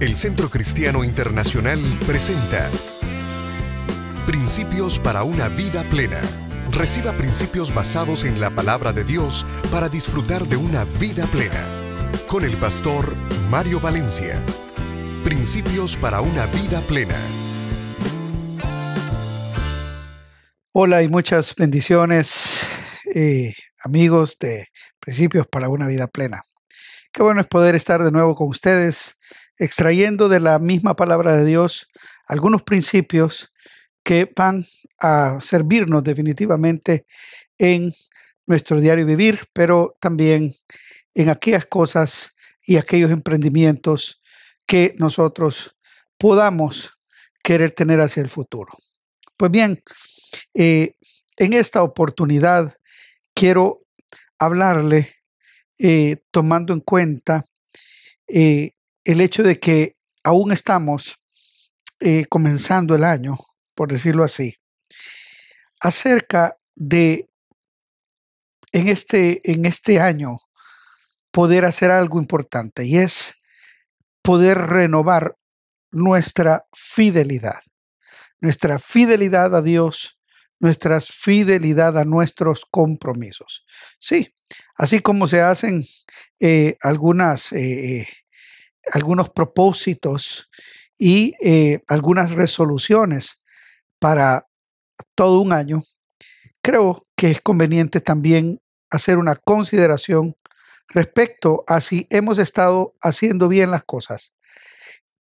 El Centro Cristiano Internacional presenta Principios para una vida plena. Reciba principios basados en la palabra de Dios para disfrutar de una vida plena. Con el pastor Mario Valencia. Principios para una vida plena. Hola y muchas bendiciones, eh, amigos de Principios para una vida plena. Qué bueno es poder estar de nuevo con ustedes extrayendo de la misma palabra de Dios algunos principios que van a servirnos definitivamente en nuestro diario vivir, pero también en aquellas cosas y aquellos emprendimientos que nosotros podamos querer tener hacia el futuro. Pues bien, eh, en esta oportunidad quiero hablarle eh, tomando en cuenta eh, el hecho de que aún estamos eh, comenzando el año, por decirlo así, acerca de en este, en este año poder hacer algo importante y es poder renovar nuestra fidelidad, nuestra fidelidad a Dios, nuestra fidelidad a nuestros compromisos. Sí, así como se hacen eh, algunas eh, algunos propósitos y eh, algunas resoluciones para todo un año, creo que es conveniente también hacer una consideración respecto a si hemos estado haciendo bien las cosas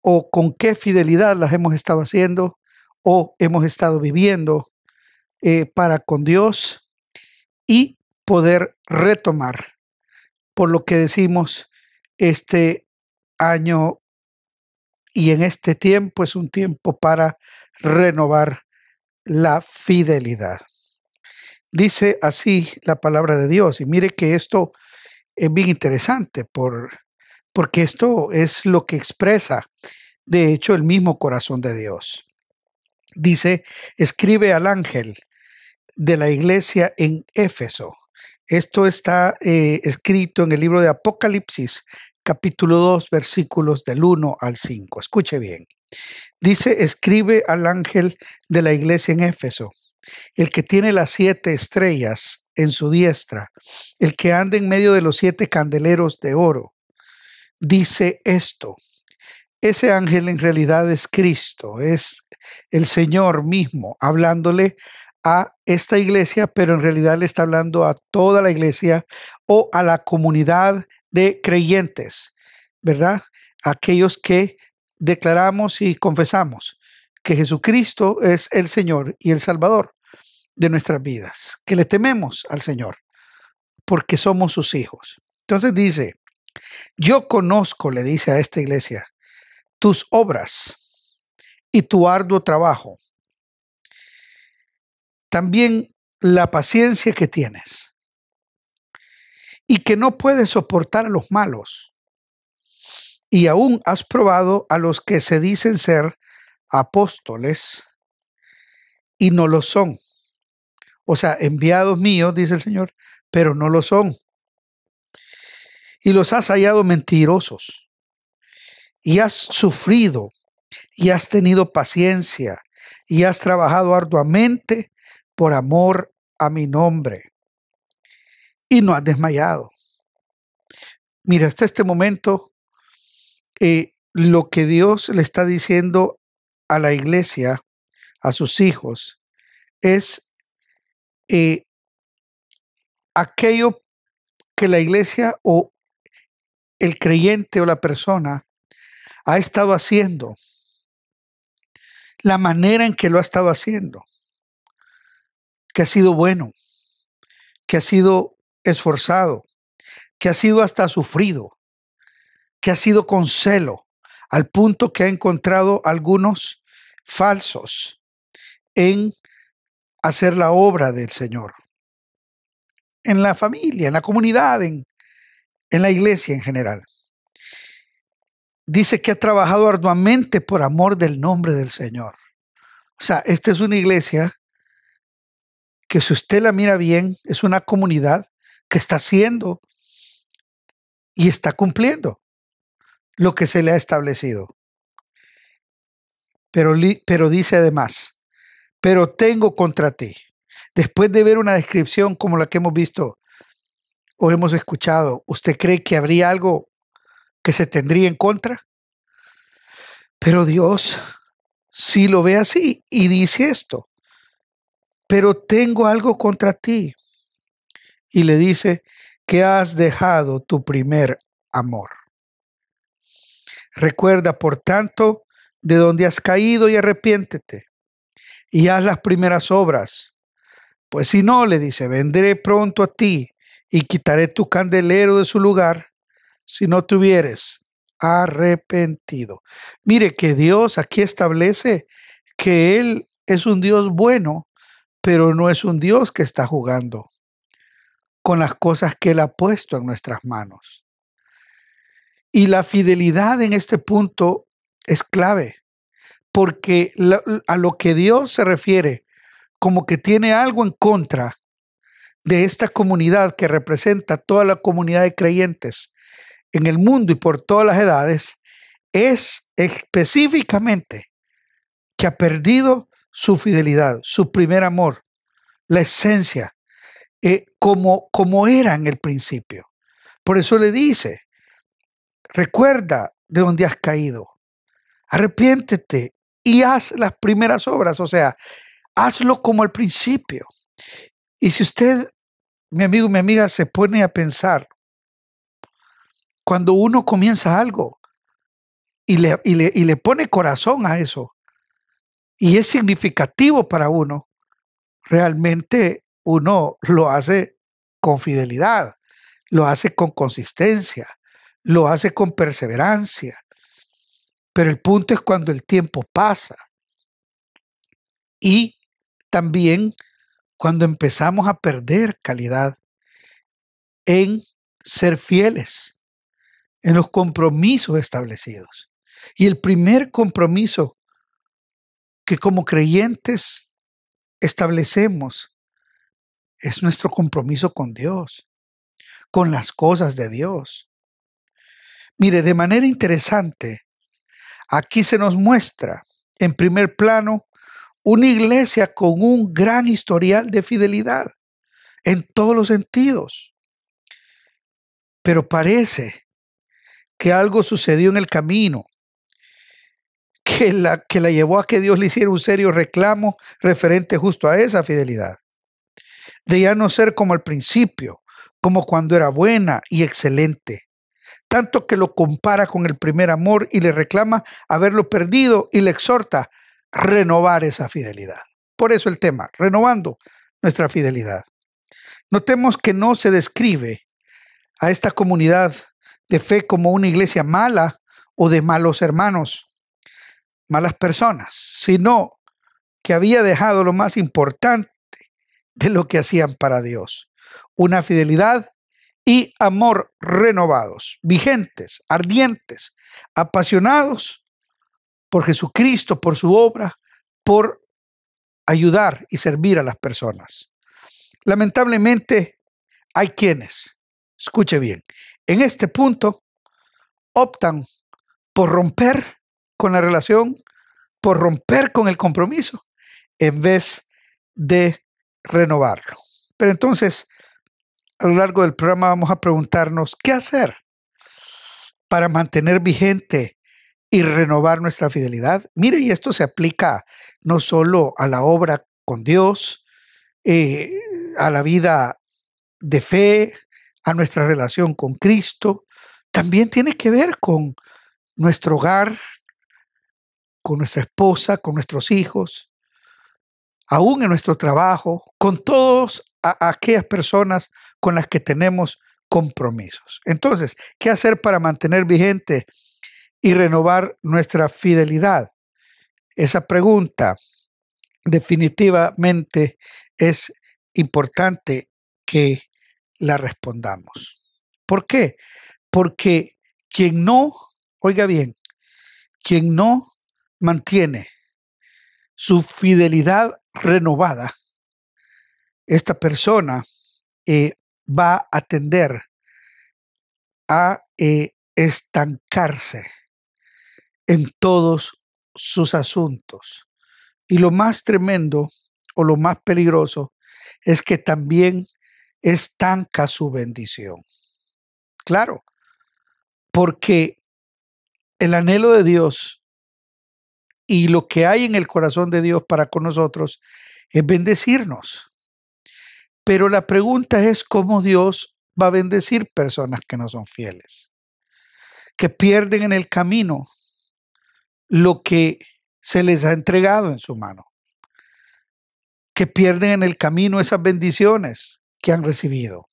o con qué fidelidad las hemos estado haciendo o hemos estado viviendo eh, para con Dios y poder retomar por lo que decimos este año y en este tiempo es un tiempo para renovar la fidelidad. Dice así la palabra de Dios y mire que esto es bien interesante por, porque esto es lo que expresa de hecho el mismo corazón de Dios. Dice, escribe al ángel de la iglesia en Éfeso. Esto está eh, escrito en el libro de Apocalipsis, capítulo 2, versículos del 1 al 5. Escuche bien. Dice, escribe al ángel de la iglesia en Éfeso, el que tiene las siete estrellas en su diestra, el que anda en medio de los siete candeleros de oro. Dice esto. Ese ángel en realidad es Cristo, es el Señor mismo, hablándole a esta iglesia, pero en realidad le está hablando a toda la iglesia o a la comunidad de creyentes, ¿verdad? Aquellos que declaramos y confesamos que Jesucristo es el Señor y el Salvador de nuestras vidas, que le tememos al Señor porque somos sus hijos. Entonces dice, yo conozco, le dice a esta iglesia, tus obras y tu arduo trabajo. También la paciencia que tienes y que no puedes soportar a los malos. Y aún has probado a los que se dicen ser apóstoles y no lo son. O sea, enviados míos, dice el Señor, pero no lo son. Y los has hallado mentirosos. Y has sufrido. Y has tenido paciencia. Y has trabajado arduamente por amor a mi nombre y no ha desmayado. Mira, hasta este momento, eh, lo que Dios le está diciendo a la iglesia, a sus hijos, es eh, aquello que la iglesia o el creyente o la persona ha estado haciendo, la manera en que lo ha estado haciendo, que ha sido bueno, que ha sido esforzado, que ha sido hasta sufrido, que ha sido con celo, al punto que ha encontrado algunos falsos en hacer la obra del Señor. En la familia, en la comunidad, en, en la iglesia en general. Dice que ha trabajado arduamente por amor del nombre del Señor. O sea, esta es una iglesia que si usted la mira bien, es una comunidad que está haciendo y está cumpliendo lo que se le ha establecido. Pero, pero dice además, pero tengo contra ti, después de ver una descripción como la que hemos visto o hemos escuchado, ¿usted cree que habría algo que se tendría en contra? Pero Dios sí lo ve así y dice esto, pero tengo algo contra ti, y le dice que has dejado tu primer amor. Recuerda, por tanto, de donde has caído y arrepiéntete y haz las primeras obras. Pues si no, le dice, vendré pronto a ti y quitaré tu candelero de su lugar si no te hubieres arrepentido. Mire que Dios aquí establece que Él es un Dios bueno, pero no es un Dios que está jugando con las cosas que Él ha puesto en nuestras manos. Y la fidelidad en este punto es clave, porque a lo que Dios se refiere como que tiene algo en contra de esta comunidad que representa toda la comunidad de creyentes en el mundo y por todas las edades, es específicamente que ha perdido su fidelidad, su primer amor, la esencia eh, como, como era en el principio. Por eso le dice, recuerda de donde has caído, arrepiéntete y haz las primeras obras, o sea, hazlo como al principio. Y si usted, mi amigo, mi amiga, se pone a pensar, cuando uno comienza algo y le, y le, y le pone corazón a eso, y es significativo para uno, realmente uno lo hace con fidelidad, lo hace con consistencia, lo hace con perseverancia. Pero el punto es cuando el tiempo pasa y también cuando empezamos a perder calidad en ser fieles, en los compromisos establecidos. Y el primer compromiso que como creyentes establecemos es nuestro compromiso con Dios, con las cosas de Dios. Mire, de manera interesante, aquí se nos muestra en primer plano una iglesia con un gran historial de fidelidad en todos los sentidos. Pero parece que algo sucedió en el camino que la, que llevó a que Dios le hiciera un serio reclamo referente justo a esa fidelidad de ya no ser como al principio, como cuando era buena y excelente, tanto que lo compara con el primer amor y le reclama haberlo perdido y le exhorta renovar esa fidelidad. Por eso el tema, renovando nuestra fidelidad. Notemos que no se describe a esta comunidad de fe como una iglesia mala o de malos hermanos, malas personas, sino que había dejado lo más importante de lo que hacían para Dios. Una fidelidad y amor renovados, vigentes, ardientes, apasionados por Jesucristo, por su obra, por ayudar y servir a las personas. Lamentablemente, hay quienes, escuche bien, en este punto optan por romper con la relación, por romper con el compromiso, en vez de renovarlo. Pero entonces, a lo largo del programa vamos a preguntarnos qué hacer para mantener vigente y renovar nuestra fidelidad. Mire, y esto se aplica no solo a la obra con Dios, eh, a la vida de fe, a nuestra relación con Cristo, también tiene que ver con nuestro hogar, con nuestra esposa, con nuestros hijos, aún en nuestro trabajo, con todas aquellas personas con las que tenemos compromisos. Entonces, ¿qué hacer para mantener vigente y renovar nuestra fidelidad? Esa pregunta definitivamente es importante que la respondamos. ¿Por qué? Porque quien no, oiga bien, quien no mantiene su fidelidad renovada, esta persona eh, va a tender a eh, estancarse en todos sus asuntos. Y lo más tremendo o lo más peligroso es que también estanca su bendición. Claro, porque el anhelo de Dios y lo que hay en el corazón de Dios para con nosotros es bendecirnos. Pero la pregunta es cómo Dios va a bendecir personas que no son fieles, que pierden en el camino lo que se les ha entregado en su mano, que pierden en el camino esas bendiciones que han recibido.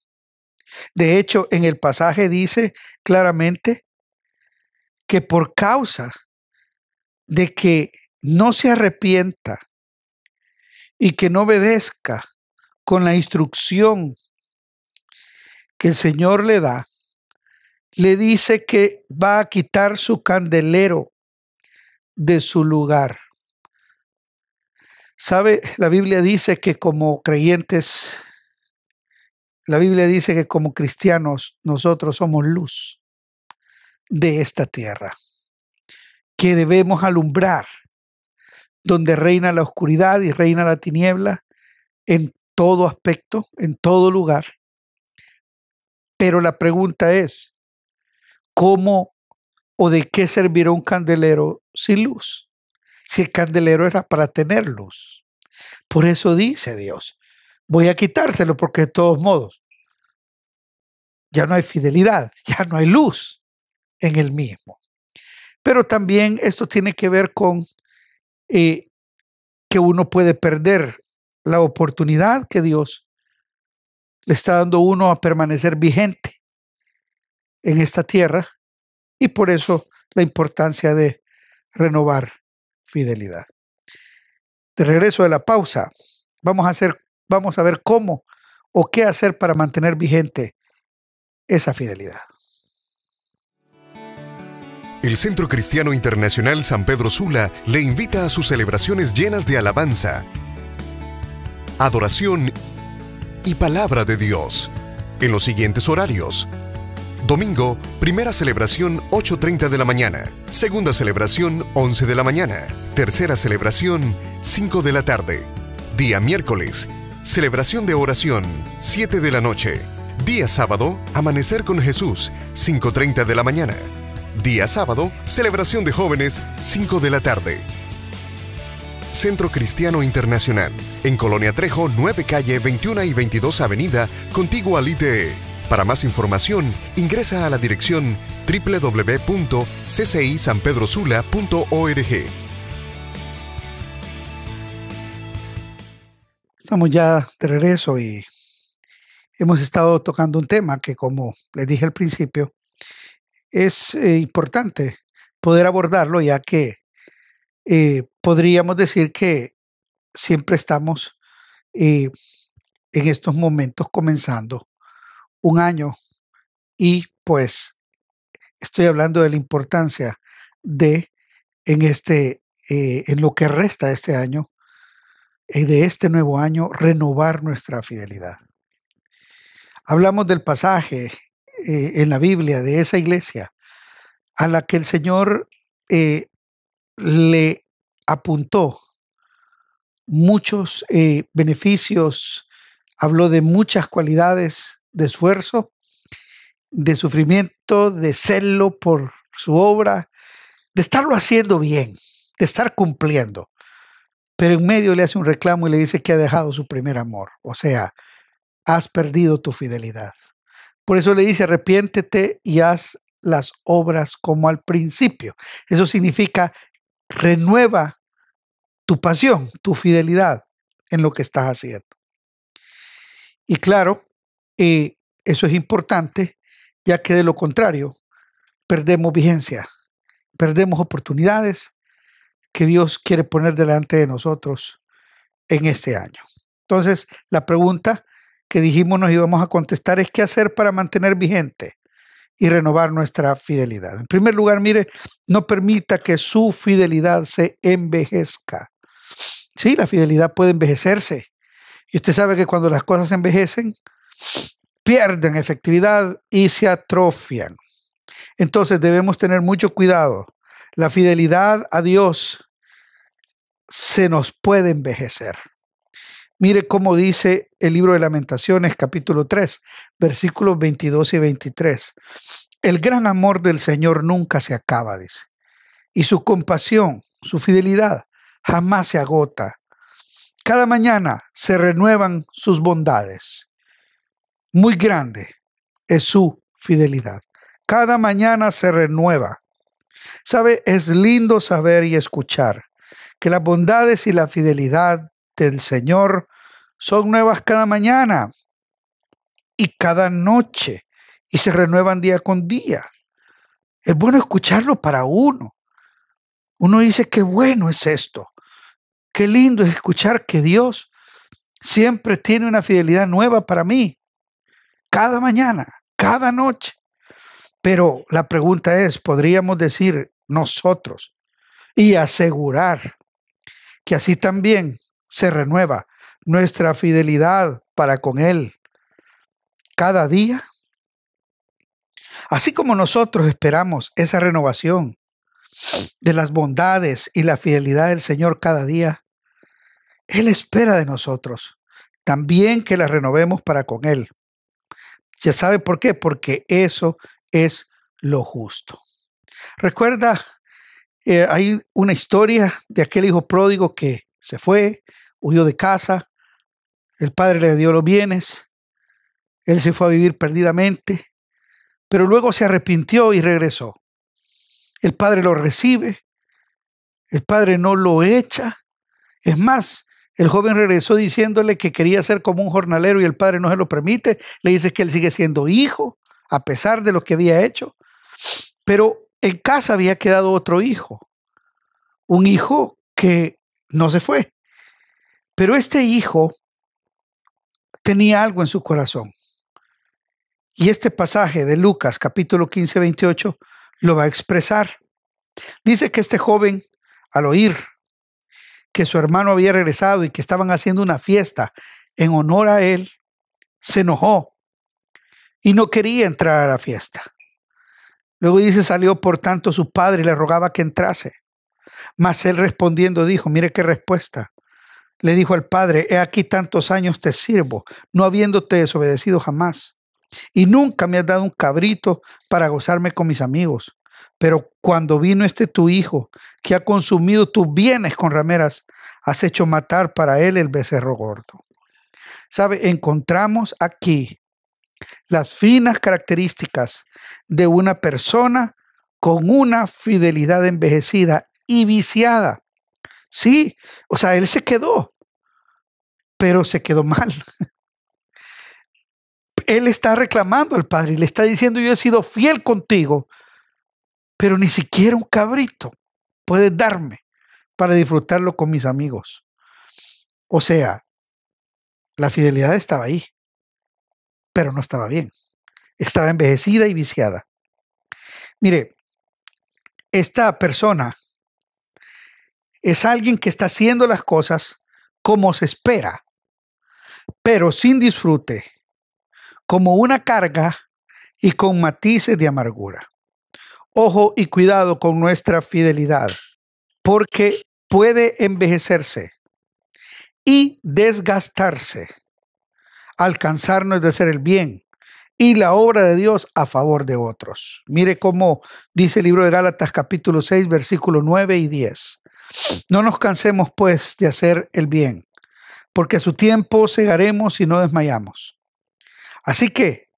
De hecho, en el pasaje dice claramente que por causa de que no se arrepienta y que no obedezca con la instrucción que el Señor le da, le dice que va a quitar su candelero de su lugar. ¿Sabe? La Biblia dice que como creyentes, la Biblia dice que como cristianos nosotros somos luz de esta tierra, que debemos alumbrar donde reina la oscuridad y reina la tiniebla en todo aspecto, en todo lugar. Pero la pregunta es, ¿cómo o de qué servirá un candelero sin luz? Si el candelero era para tener luz. Por eso dice Dios, voy a quitártelo porque de todos modos ya no hay fidelidad, ya no hay luz en el mismo. Pero también esto tiene que ver con eh, que uno puede perder la oportunidad que Dios le está dando uno a permanecer vigente en esta tierra y por eso la importancia de renovar fidelidad. De regreso de la pausa, vamos a hacer vamos a ver cómo o qué hacer para mantener vigente esa fidelidad. El Centro Cristiano Internacional San Pedro Sula le invita a sus celebraciones llenas de alabanza adoración y palabra de Dios en los siguientes horarios. Domingo, primera celebración 8.30 de la mañana, segunda celebración 11 de la mañana, tercera celebración 5 de la tarde, día miércoles, celebración de oración 7 de la noche, día sábado, amanecer con Jesús 5.30 de la mañana, día sábado, celebración de jóvenes 5 de la tarde, Centro Cristiano Internacional, en Colonia Trejo, 9 Calle, 21 y 22 Avenida, contigua al ITE. Para más información, ingresa a la dirección www.ccisanpedrosula.org. Estamos ya de regreso y hemos estado tocando un tema que, como les dije al principio, es eh, importante poder abordarlo ya que eh, podríamos decir que siempre estamos eh, en estos momentos comenzando un año y pues estoy hablando de la importancia de en este eh, en lo que resta de este año y eh, de este nuevo año renovar nuestra fidelidad hablamos del pasaje en la Biblia de esa iglesia a la que el Señor le apuntó muchos eh, beneficios, habló de muchas cualidades de esfuerzo, de sufrimiento, de celo por su obra, de estarlo haciendo bien, de estar cumpliendo. Pero en medio le hace un reclamo y le dice que ha dejado su primer amor. O sea, has perdido tu fidelidad. Por eso le dice, arrepiéntete y haz las obras como al principio. Eso significa renueva tu pasión, tu fidelidad en lo que estás haciendo. Y claro, eh, eso es importante, ya que de lo contrario, perdemos vigencia, perdemos oportunidades que Dios quiere poner delante de nosotros en este año. Entonces, la pregunta que dijimos nos íbamos a contestar es qué hacer para mantener vigente y renovar nuestra fidelidad. En primer lugar, mire, no permita que su fidelidad se envejezca. Sí, la fidelidad puede envejecerse. Y usted sabe que cuando las cosas envejecen, pierden efectividad y se atrofian. Entonces debemos tener mucho cuidado. La fidelidad a Dios se nos puede envejecer. Mire cómo dice el libro de lamentaciones capítulo 3, versículos 22 y 23. El gran amor del Señor nunca se acaba, dice. Y su compasión, su fidelidad, jamás se agota. Cada mañana se renuevan sus bondades. Muy grande es su fidelidad. Cada mañana se renueva. Sabe, es lindo saber y escuchar que las bondades y la fidelidad del Señor son nuevas cada mañana y cada noche y se renuevan día con día. Es bueno escucharlo para uno. Uno dice, qué bueno es esto. Qué lindo es escuchar que Dios siempre tiene una fidelidad nueva para mí. Cada mañana, cada noche. Pero la pregunta es, ¿podríamos decir nosotros y asegurar que así también se renueva nuestra fidelidad para con Él cada día. Así como nosotros esperamos esa renovación de las bondades y la fidelidad del Señor cada día, Él espera de nosotros también que la renovemos para con Él. ¿Ya sabe por qué? Porque eso es lo justo. Recuerda, eh, hay una historia de aquel hijo pródigo que se fue, huyó de casa, el padre le dio los bienes, él se fue a vivir perdidamente, pero luego se arrepintió y regresó. El padre lo recibe, el padre no lo echa. Es más, el joven regresó diciéndole que quería ser como un jornalero y el padre no se lo permite. Le dice que él sigue siendo hijo, a pesar de lo que había hecho. Pero en casa había quedado otro hijo, un hijo que no se fue. Pero este hijo tenía algo en su corazón. Y este pasaje de Lucas capítulo 15, 28 lo va a expresar. Dice que este joven, al oír que su hermano había regresado y que estaban haciendo una fiesta en honor a él, se enojó y no quería entrar a la fiesta. Luego dice, salió por tanto su padre y le rogaba que entrase. Mas él respondiendo dijo, mire qué respuesta, le dijo al padre, he aquí tantos años te sirvo, no habiéndote desobedecido jamás, y nunca me has dado un cabrito para gozarme con mis amigos. Pero cuando vino este tu hijo, que ha consumido tus bienes con rameras, has hecho matar para él el becerro gordo. ¿Sabe? Encontramos aquí las finas características de una persona con una fidelidad envejecida y viciada. Sí, o sea, él se quedó pero se quedó mal. Él está reclamando al padre y le está diciendo, yo he sido fiel contigo, pero ni siquiera un cabrito puede darme para disfrutarlo con mis amigos. O sea, la fidelidad estaba ahí, pero no estaba bien. Estaba envejecida y viciada. Mire, esta persona es alguien que está haciendo las cosas como se espera pero sin disfrute, como una carga y con matices de amargura. Ojo y cuidado con nuestra fidelidad, porque puede envejecerse y desgastarse, alcanzarnos de hacer el bien y la obra de Dios a favor de otros. Mire cómo dice el libro de Gálatas capítulo 6, versículo 9 y 10. No nos cansemos pues de hacer el bien, porque a su tiempo cegaremos y no desmayamos. Así que,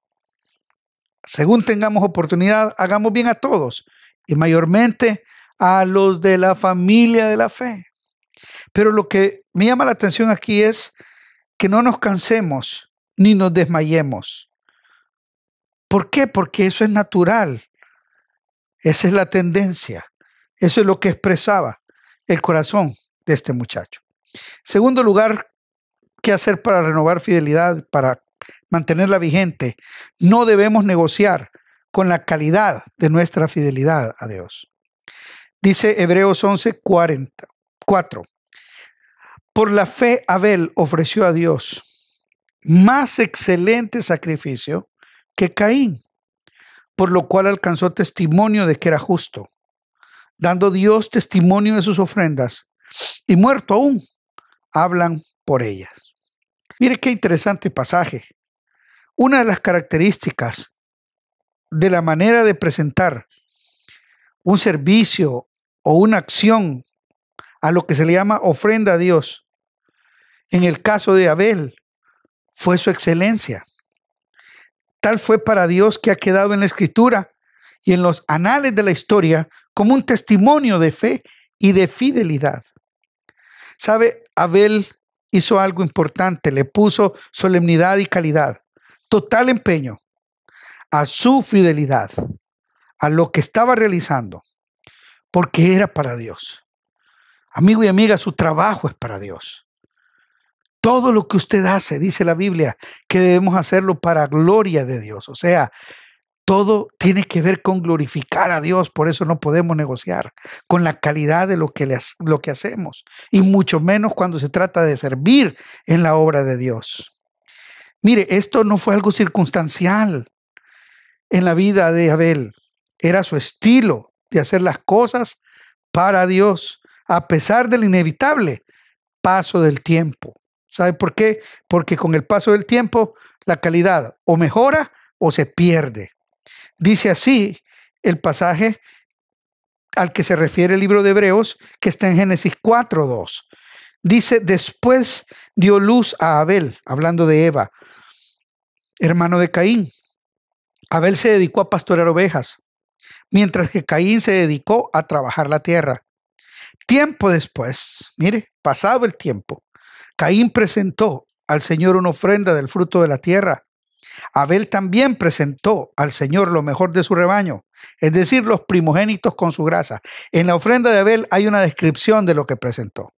según tengamos oportunidad, hagamos bien a todos y mayormente a los de la familia de la fe. Pero lo que me llama la atención aquí es que no nos cansemos ni nos desmayemos. ¿Por qué? Porque eso es natural. Esa es la tendencia. Eso es lo que expresaba el corazón de este muchacho. segundo lugar, qué hacer para renovar fidelidad, para mantenerla vigente. No debemos negociar con la calidad de nuestra fidelidad a Dios. Dice Hebreos 11, Por la fe Abel ofreció a Dios más excelente sacrificio que Caín, por lo cual alcanzó testimonio de que era justo, dando Dios testimonio de sus ofrendas, y muerto aún, hablan por ellas. Mire qué interesante pasaje. Una de las características de la manera de presentar un servicio o una acción a lo que se le llama ofrenda a Dios, en el caso de Abel, fue su excelencia. Tal fue para Dios que ha quedado en la escritura y en los anales de la historia como un testimonio de fe y de fidelidad. Sabe, Abel hizo algo importante, le puso solemnidad y calidad, total empeño a su fidelidad, a lo que estaba realizando, porque era para Dios. Amigo y amiga, su trabajo es para Dios. Todo lo que usted hace, dice la Biblia, que debemos hacerlo para gloria de Dios. O sea, todo tiene que ver con glorificar a Dios, por eso no podemos negociar con la calidad de lo que, lo que hacemos, y mucho menos cuando se trata de servir en la obra de Dios. Mire, esto no fue algo circunstancial en la vida de Abel, era su estilo de hacer las cosas para Dios, a pesar del inevitable paso del tiempo. ¿Sabe por qué? Porque con el paso del tiempo la calidad o mejora o se pierde. Dice así el pasaje al que se refiere el libro de Hebreos, que está en Génesis 4.2. Dice, después dio luz a Abel, hablando de Eva, hermano de Caín. Abel se dedicó a pastorear ovejas, mientras que Caín se dedicó a trabajar la tierra. Tiempo después, mire, pasado el tiempo, Caín presentó al Señor una ofrenda del fruto de la tierra. Abel también presentó al Señor lo mejor de su rebaño, es decir, los primogénitos con su grasa. En la ofrenda de Abel hay una descripción de lo que presentó.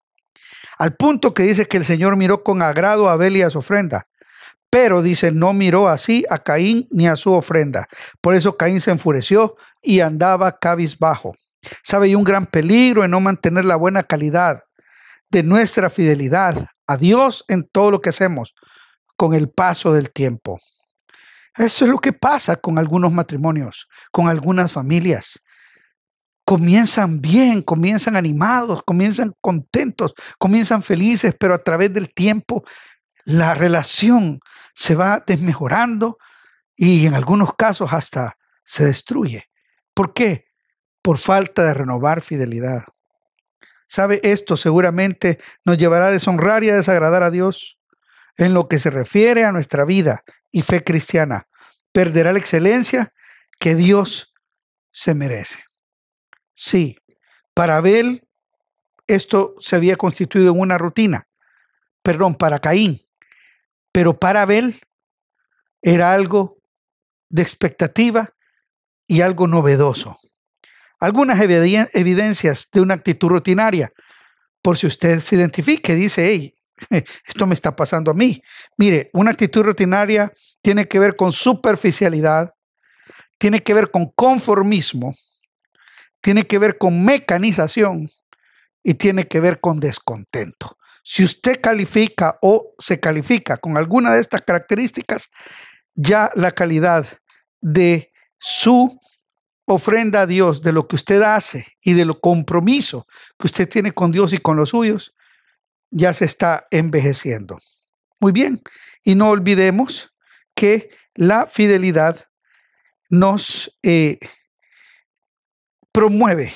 Al punto que dice que el Señor miró con agrado a Abel y a su ofrenda. Pero dice, no miró así a Caín ni a su ofrenda. Por eso Caín se enfureció y andaba cabizbajo. Sabe, hay un gran peligro en no mantener la buena calidad de nuestra fidelidad a Dios en todo lo que hacemos con el paso del tiempo. Eso es lo que pasa con algunos matrimonios, con algunas familias. Comienzan bien, comienzan animados, comienzan contentos, comienzan felices, pero a través del tiempo la relación se va desmejorando y en algunos casos hasta se destruye. ¿Por qué? Por falta de renovar fidelidad. ¿Sabe? Esto seguramente nos llevará a deshonrar y a desagradar a Dios en lo que se refiere a nuestra vida y fe cristiana. Perderá la excelencia que Dios se merece. Sí, para Abel esto se había constituido en una rutina, perdón, para Caín, pero para Abel era algo de expectativa y algo novedoso. Algunas evidencias de una actitud rutinaria, por si usted se identifique, dice, hey, esto me está pasando a mí. Mire, una actitud rutinaria tiene que ver con superficialidad, tiene que ver con conformismo, tiene que ver con mecanización y tiene que ver con descontento. Si usted califica o se califica con alguna de estas características, ya la calidad de su ofrenda a Dios, de lo que usted hace y de lo compromiso que usted tiene con Dios y con los suyos, ya se está envejeciendo. Muy bien, y no olvidemos que la fidelidad nos eh, promueve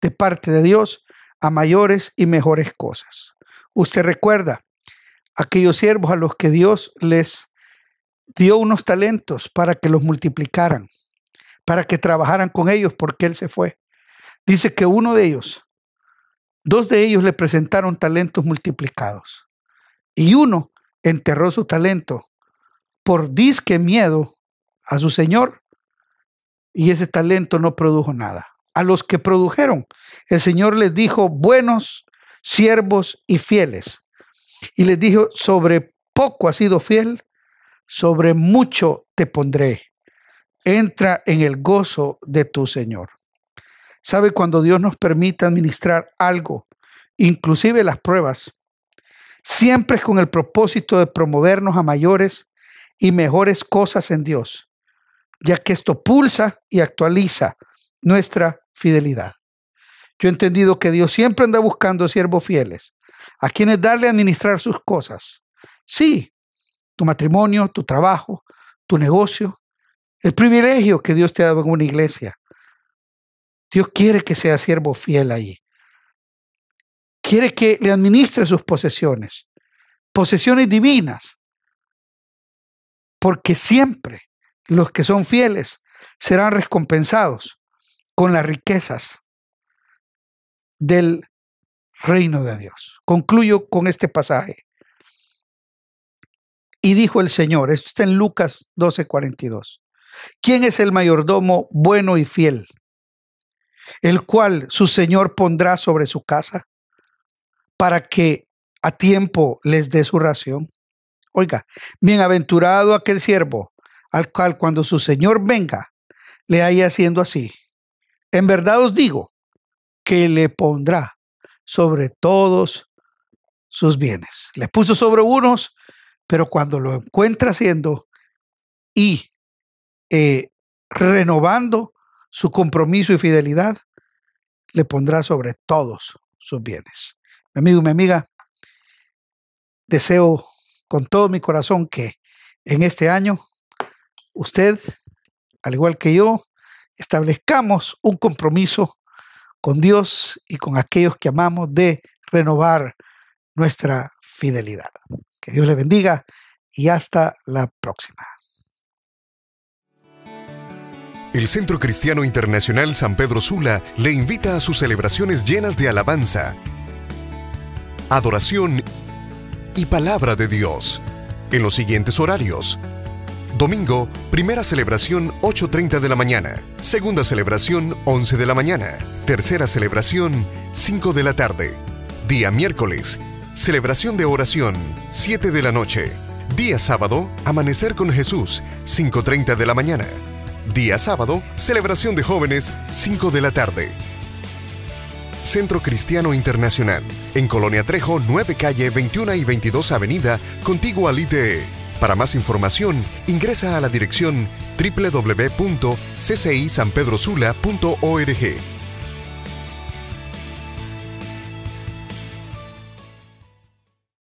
de parte de Dios a mayores y mejores cosas. Usted recuerda aquellos siervos a los que Dios les dio unos talentos para que los multiplicaran, para que trabajaran con ellos porque Él se fue. Dice que uno de ellos Dos de ellos le presentaron talentos multiplicados y uno enterró su talento por disque miedo a su señor y ese talento no produjo nada. A los que produjeron, el Señor les dijo, buenos siervos y fieles. Y les dijo, sobre poco has sido fiel, sobre mucho te pondré. Entra en el gozo de tu Señor sabe cuando Dios nos permite administrar algo, inclusive las pruebas. Siempre con el propósito de promovernos a mayores y mejores cosas en Dios, ya que esto pulsa y actualiza nuestra fidelidad. Yo he entendido que Dios siempre anda buscando siervos fieles, a quienes darle a administrar sus cosas. Sí, tu matrimonio, tu trabajo, tu negocio, el privilegio que Dios te ha dado en una iglesia, Dios quiere que sea siervo fiel ahí. Quiere que le administre sus posesiones, posesiones divinas, porque siempre los que son fieles serán recompensados con las riquezas del reino de Dios. Concluyo con este pasaje. Y dijo el Señor, esto está en Lucas 12:42, ¿quién es el mayordomo bueno y fiel el cual su Señor pondrá sobre su casa para que a tiempo les dé su ración. Oiga, bienaventurado aquel siervo al cual cuando su Señor venga le haya haciendo así. En verdad os digo que le pondrá sobre todos sus bienes. Le puso sobre unos, pero cuando lo encuentra haciendo y eh, renovando, su compromiso y fidelidad, le pondrá sobre todos sus bienes. Mi amigo y mi amiga, deseo con todo mi corazón que en este año usted, al igual que yo, establezcamos un compromiso con Dios y con aquellos que amamos de renovar nuestra fidelidad. Que Dios le bendiga y hasta la próxima. El Centro Cristiano Internacional San Pedro Sula le invita a sus celebraciones llenas de alabanza, adoración y palabra de Dios en los siguientes horarios. Domingo, primera celebración 8.30 de la mañana, segunda celebración 11 de la mañana, tercera celebración 5 de la tarde, día miércoles, celebración de oración 7 de la noche, día sábado, amanecer con Jesús 5.30 de la mañana, Día sábado, celebración de jóvenes, 5 de la tarde. Centro Cristiano Internacional, en Colonia Trejo, 9 calle 21 y 22 avenida, contiguo al ITE. Para más información, ingresa a la dirección www.ccisanpedrosula.org.